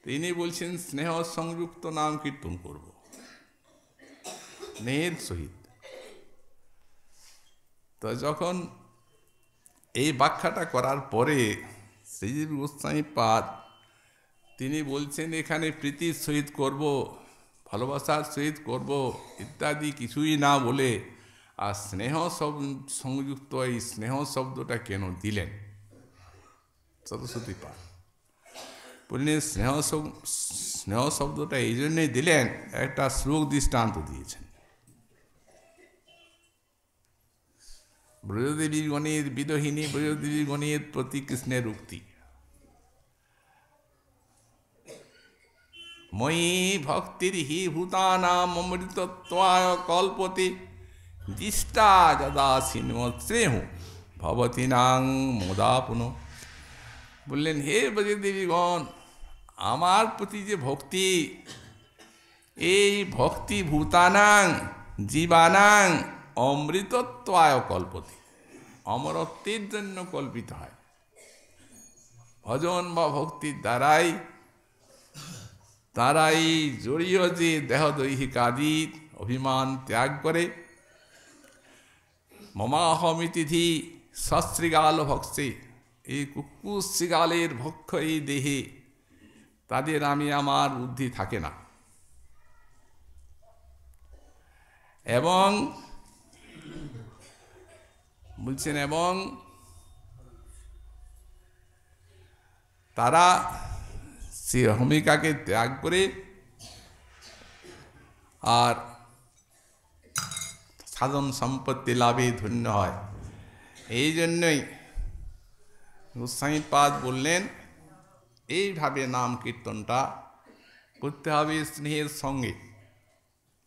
তিনি বলছেন স্নেহ সংযুক্ত নাম কীর্তন করব স্নেহের সহিত তো যখন এই ব্যাখ্যাটা করার পরে শ্রীজীব গোস্বামী পাদ তিনি বলছেন এখানে প্রীতির সহিত করব ভালোবাসার সহিত করব ইত্যাদি কিছুই না বলে আর স্নেহ সব সংযুক্ত এই স্নেহ শব্দটা কেন দিলেন সরস্বতী পাঠ বললেন স্নেহ স্নেহ শব্দটা এই জন্যই দিলেন একটা শ্লোক দৃষ্টান্ত দিয়েছেন ব্রজদেবী গণিত বিদোহিনী ব্রজদেবী গণিত প্রতি কৃষ্ণের উক্তি ময়ী ভক্তির হি অমৃতত্বায় কল্পতে দৃষ্টা যদা সিনেহ ভবতী নাং মোদাপুন বললেন হে ব্রজদেবীগণ আমার প্রতি যে ভক্তি এই ভক্তি ভূতানাং জীবানাং অমৃতত্বায় কল্পতি অমরত্বের জন্য কল্পিত হয় ভজন বা ভক্তির দ্বারাই তারা এই জড়িয়ে যে দেহদৈহী কাদির অভিমান ত্যাগ করে মমাহমিতিথি সশ্রীগাল ভক্সে এই কুকুশ্রীগালের ভক্ষ এই দেহে তাদের আমি আমার বুদ্ধি থাকে না এবং বলছেন এবং তারা সেই ভূমিকাকে ত্যাগ করে আর সাধন সম্পত্তি লাভে ধন্য হয় এই জন্যই গোস্বামীপাদ বললেন এইভাবে নাম কীর্তনটা করতে হবে স্নেহের সঙ্গে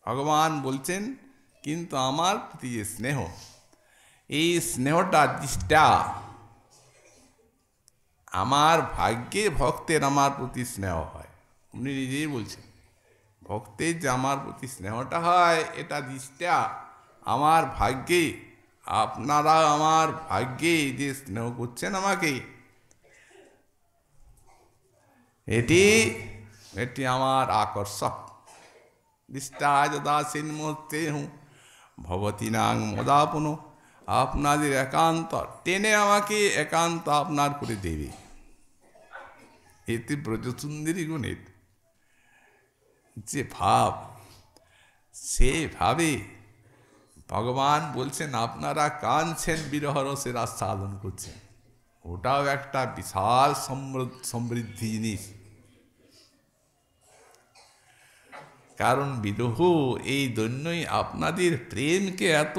ভগবান বলছেন কিন্তু আমার প্রতি যে স্নেহ এই স্নেহটা দৃষ্টা আমার ভাগ্যে ভক্তের আমার প্রতি স্নেহ হয় উনি নিজেই বলছেন ভক্তের যে আমার প্রতি স্নেহটা হয় এটা দৃষ্টা আমার ভাগ্যে আপনারা আমার ভাগ্যে যে স্নেহ করছেন আমাকে এটি এটি আমার আকর্ষক দৃষ্টা যদাসীন মুহূর্তে হুঁ ভবতী নাং মদাপন আপনাদের একান্ত টেনে আমাকে একান্ত আপনার করে দেবে এতে ব্রজসুন্দরী গুণের যে ভাব সে ভাবে ভগবান বলছেন আপনারা কাঁদছেন বিরহরসের আস্বাদন করছেন ওটাও একটা বিশাল সমৃদ্ধি জিনিস কারণ বিরহ এই দৈন্যই আপনাদের প্রেমকে এত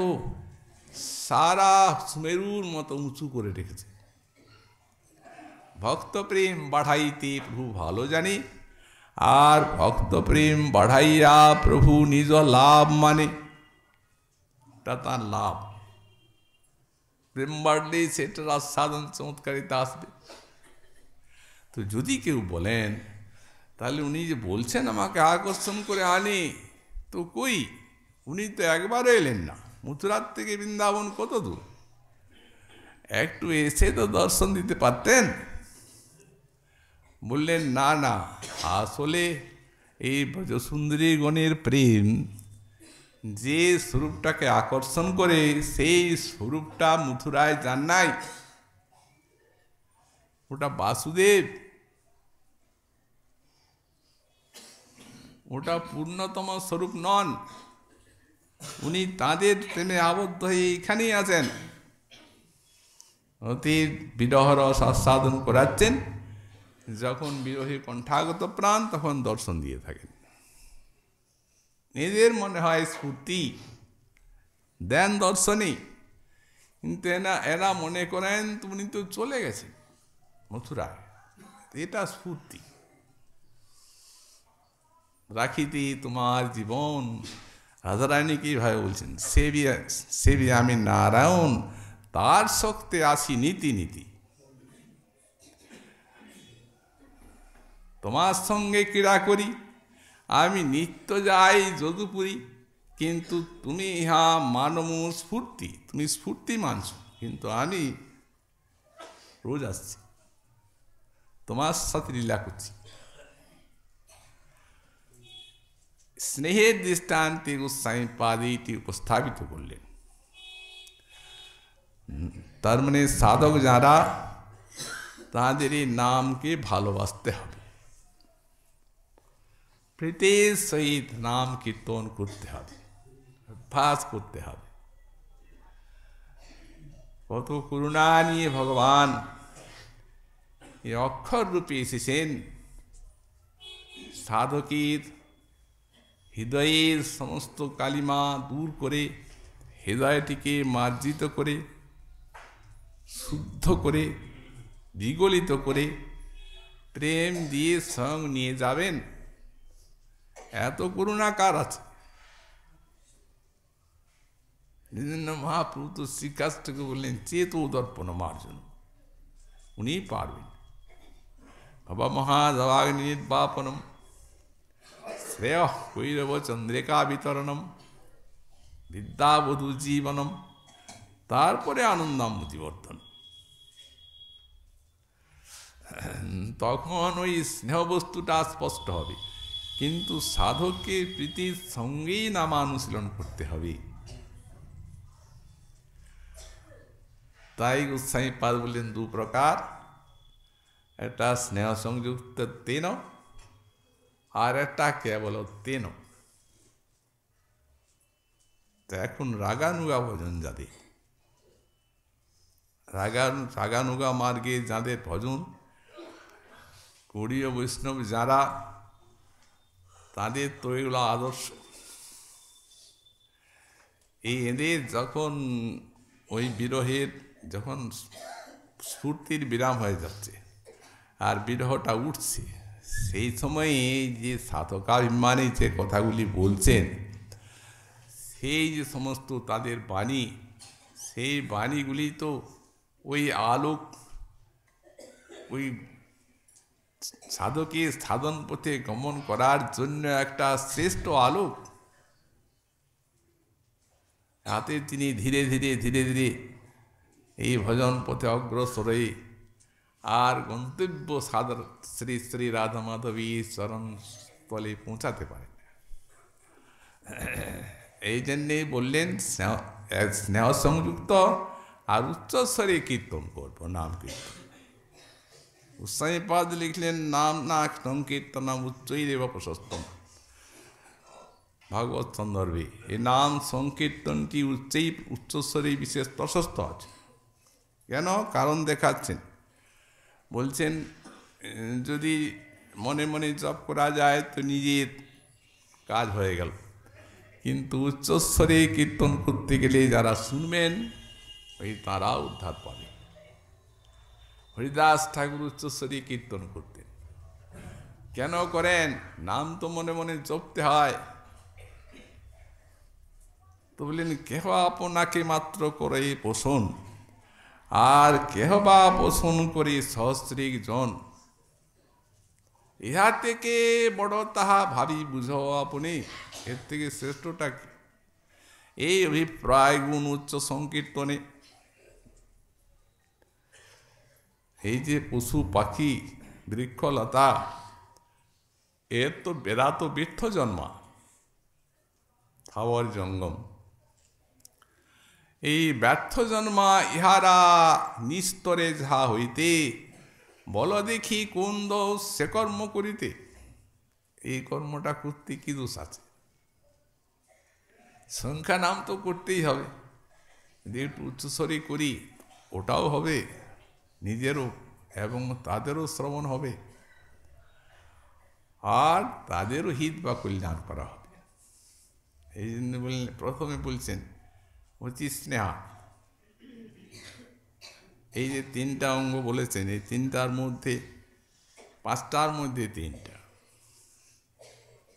সারা সুমেরুর মতো উঁচু করে রেখেছে ভক্ত প্রেম বাড়াইতে প্রভু ভালো জানে আর ভক্ত প্রেম বাড়াইয়া প্রভু নিজ লাভ মানে তা তার লাভ প্রেম বাড়লেই সেটার আস্বাদন চমৎকারিতা আসবে তো যদি কেউ বলেন তাহলে উনি যে বলছেন আমাকে আকর্ষণ করে আনে তো কই উনি তো একবারও এলেন না মথুরার থেকে বৃন্দাবন কত দূর একটু এসে তো দর্শন দিতে পারতেন বললেন না না আসলে এই ব্রজসুন্দরী গণের প্রেম যে স্বরূপটাকে আকর্ষণ করে সেই স্বরূপটা মথুরায় যান নাই ওটা বাসুদেব ওটা পূর্ণতম স্বরূপ নন উনি তাদের প্রেমে আবদ্ধ হয়ে এখানেই আছেন অতি বিরহর আস্বাদন করাচ্ছেন যখন বিরোহী কণ্ঠাগত প্রাণ তখন দর্শন দিয়ে থাকেন নিজের মনে হয় স্ফূর্তি দেন দর্শনই কিন্তু এনা এরা মনে করেন তুমি তো চলে গেছে মথুরায় এটা স্ফূর্তি রাখিতে তোমার জীবন রাধারানী কীভাবে বলছেন সেবি সেবি আমি নারায়ণ তার শক্তি আসি নীতি নীতি তোমার সঙ্গে ক্রীড়া করি আমি নিত্য যাই যদুপুরি কিন্তু তুমি ইহা মানম স্ফূর্তি তুমি স্ফূর্তি মানছ কিন্তু আমি রোজ আসছি তোমার সাথে লীলা করছি স্নেহের দৃষ্টান্তে গোস্বামী পাদিটি উপস্থাপিত করলেন তার মানে সাধক যারা তাদের এই নামকে ভালোবাসতে হবে প্রীতির সহিত নাম কীর্তন করতে হবে অভ্যাস করতে হবে কত করুণা নিয়ে ভগবান এই অক্ষর রূপে এসেছেন সাধকের হৃদয়ের সমস্ত কালিমা দূর করে হৃদয়টিকে মার্জিত করে শুদ্ধ করে বিগলিত করে প্রেম দিয়ে সঙ্গ নিয়ে যাবেন এত করুণা কার আছে মহাপ্রভু তো শ্রীকাজ থেকে বললেন চেত দর্পণ মার্জন উনি পারবেন বাবা মহাজবাগ্নি বাপনম শ্রেয় কৈরব চন্দ্রিকা বিতরণম বিদ্যাবধূ জীবনম তারপরে আনন্দামতি তখন ওই স্নেহ বস্তুটা স্পষ্ট হবে কিন্তু সাধককে প্রীতির সঙ্গেই নামা অনুশীলন করতে হবে তাই গোস্বামী পাল বললেন দু প্রকার একটা স্নেহ সংযুক্ত তেন আর একটা কেবল তেন এখন রাগানুগা ভজন যাদের রাগানু রাগানুগা মার্গে যাদের ভজন কোরীয় বৈষ্ণব যারা তাদের তৈরিগুলো আদর্শ এই এদের যখন ওই বিরহের যখন স্ফূর্তির বিরাম হয়ে যাচ্ছে আর বিরহটা উঠছে সেই সময়ে যে সাধকাভিমানে যে কথাগুলি বলছেন সেই যে সমস্ত তাদের বাণী সেই বাণীগুলি তো ওই আলোক ওই সাধকের সাধন পথে গমন করার জন্য একটা শ্রেষ্ঠ আলোক তাতে তিনি ধীরে ধীরে ধীরে ধীরে এই ভজন পথে অগ্রসর হয়ে আর গন্তব্য সাদর শ্রী শ্রী রাধা মাধবী চরণ স্থলে পৌঁছাতে পারে এই জন্যে বললেন স্নেহ সংযুক্ত আর উচ্চস্বরে কীর্তন করব নাম কীর্তন উৎসাহী পাদ লিখলেন নাম নাক সংকীর্তন কীর্তনাম উচ্চই দেব প্রশস্তম ভাগবত সন্দর্ভে এই নাম সংকীর্তনটি উচ্চই উচ্চস্বরে বিশেষ প্রশস্ত আছে কেন কারণ দেখাচ্ছেন বলছেন যদি মনে মনে জপ করা যায় তো নিজের কাজ হয়ে গেল কিন্তু উচ্চস্বরে কীর্তন করতে গেলে যারা শুনবেন ওই তারা উদ্ধার পাবে হরিদাস ঠাকুর উচ্চস্বরী কীর্তন করতেন কেন করেন নাম তো মনে মনে জপতে হয় তো বললেন কেহ আপনাকে মাত্র করে পোষণ আর কেহ বা পোষণ করে সহস্রিক জন ইহা থেকে বড় তাহা ভাবি বুঝো আপনি এর থেকে শ্রেষ্ঠটা কি এই অভিপ্রায় গুণ উচ্চ সংকীর্তনে এই যে পশু পাখি বৃক্ষলতা এর তো বেড়া তো বৃদ্ধ জন্মা হাওয়ার জঙ্গম এই ব্যর্থ জন্মা ইহারা নিস্তরে যাহা হইতে বল দেখি কোন দোষ সে কর্ম করিতে এই কর্মটা করতে কি দোষ আছে সংখ্যা নাম তো করতেই হবে যদি একটু উচ্চস্বরে করি ওটাও হবে নিজেরও এবং তাদেরও শ্রবণ হবে আর তাদেরও হিত বা কল্যাণ করা হবে এই জন্য বললেন প্রথমে বলছেন অতি স্নেহা এই যে তিনটা অঙ্গ বলেছেন এই তিনটার মধ্যে পাঁচটার মধ্যে তিনটা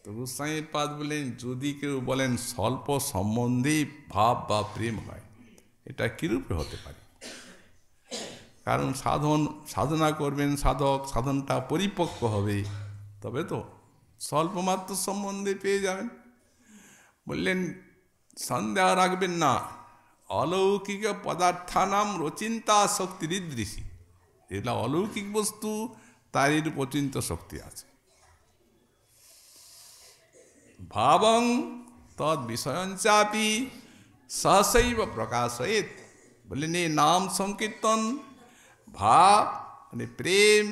তো গোস্বামীর পাদ বলেন যদি কেউ বলেন স্বল্প সম্বন্ধেই ভাব বা প্রেম হয় এটা কীরূপে হতে পারে কারণ সাধন সাধনা করবেন সাধক সাধনটা পরিপক্ক হবে তবে তো স্বল্পমাত্র সম্বন্ধে পেয়ে যাবেন বললেন সন্দেহ রাখবেন না অলৌকিক পদার্থানাম রচিন্তা শক্তি রিদৃশি যেটা অলৌকিক বস্তু তারই প্রচিন্ত শক্তি আছে ভাবং তৎ চাপি সহসৈব হয়ে বললেন এই নাম সংকীর্তন ভাব মানে প্রেম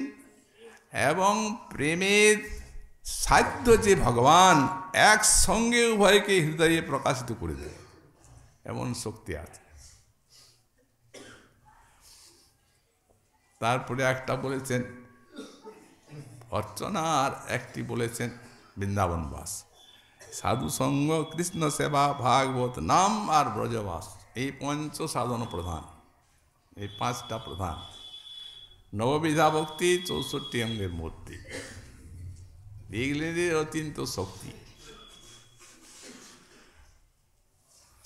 এবং প্রেমের সাধ্য যে ভগবান একসঙ্গে উভয়কে হৃদয়ে প্রকাশিত করে দেয় এমন শক্তি আছে তারপরে একটা বলেছেন অর্চনা আর একটি বলেছেন বৃন্দাবনবাস সাধু সঙ্গ কৃষ্ণ সেবা ভাগবত নাম আর ব্রজবাস এই পঞ্চ সাধন প্রধান এই পাঁচটা প্রধান নববিধা ভক্তি চৌষট্টি অঙ্গের মূর্তি এগুলির অত্যন্ত শক্তি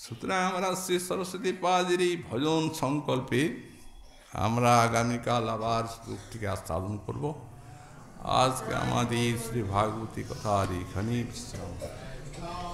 সুতরাং আমরা শ্রী সরস্বতী পাজের এই ভজন সংকল্পে আমরা আগামীকাল আবার থেকে আস্থাপন করব আজকে আমাদের শ্রী ভাগবতী কথার এখানেই বিশ্রাম